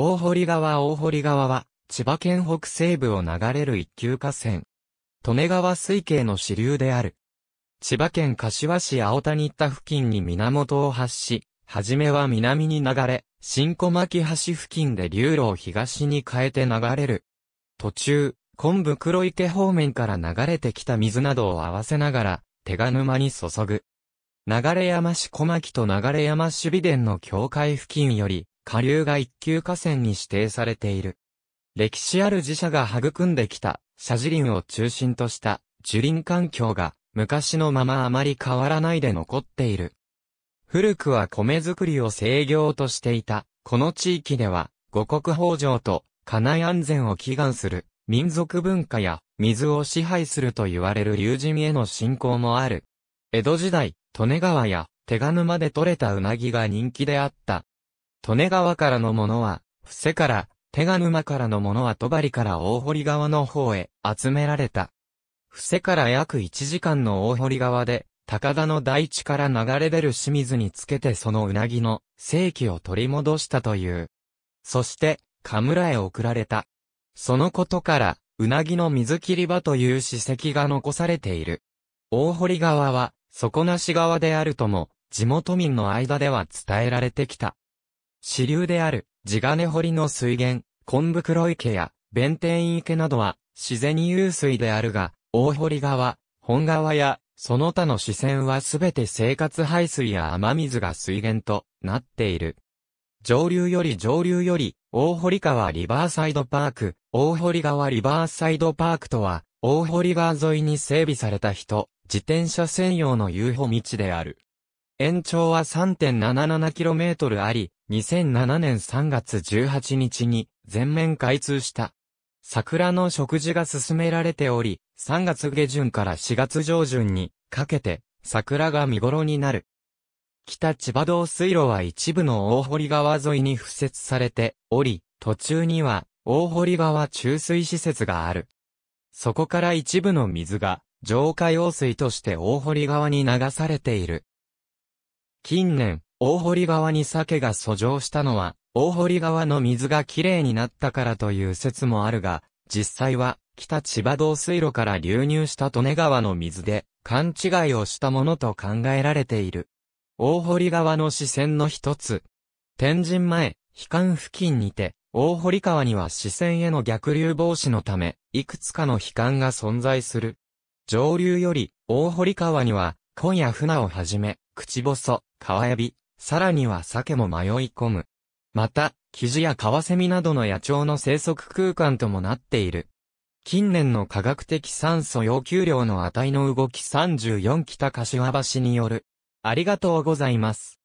大堀川大堀川は、千葉県北西部を流れる一級河川。利根川水系の支流である。千葉県柏市青谷田付近に源を発し、はじめは南に流れ、新小牧橋付近で流路を東に変えて流れる。途中、昆布黒池方面から流れてきた水などを合わせながら、手賀沼に注ぐ。流山市小牧と流山守備殿の境界付近より、下流が一級河川に指定されている。歴史ある寺社が育んできた、社寺林を中心とした樹林環境が昔のままあまり変わらないで残っている。古くは米作りを制御としていた、この地域では、五穀豊穣と家内安全を祈願する、民族文化や水を支配すると言われる龍神への信仰もある。江戸時代、利根川や手賀沼で採れたうなぎが人気であった。利根川からのものは、伏せから、手賀沼からのものは戸張から大堀川の方へ集められた。伏せから約1時間の大堀川で、高田の大地から流れ出る清水につけてそのうなぎの正気を取り戻したという。そして、河村へ送られた。そのことから、うなぎの水切り場という史跡が残されている。大堀川は、底なし川であるとも、地元民の間では伝えられてきた。支流である、地金堀の水源、昆黒池や、弁天池などは、自然湧水であるが、大堀川、本川や、その他の支線はすべて生活排水や雨水が水源となっている。上流より上流より、大堀川リバーサイドパーク、大堀川リバーサイドパークとは、大堀川沿いに整備された人、自転車専用の遊歩道である。延長は 3.77km あり、2007年3月18日に全面開通した。桜の食事が進められており、3月下旬から4月上旬にかけて桜が見頃になる。北千葉道水路は一部の大堀川沿いに敷設されており、途中には大堀川注水施設がある。そこから一部の水が浄化用水として大堀川に流されている。近年、大堀川に鮭が遡上したのは、大堀川の水がきれいになったからという説もあるが、実際は、北千葉道水路から流入した利根川の水で、勘違いをしたものと考えられている。大堀川の支線の一つ。天神前、悲観付近にて、大堀川には支線への逆流防止のため、いくつかの悲観が存在する。上流より、大堀川には、今夜船をはじめ、口細、川エビ、さらには鮭も迷い込む。また、キジやカワセミなどの野鳥の生息空間ともなっている。近年の科学的酸素要求量の値の動き34北柏橋による。ありがとうございます。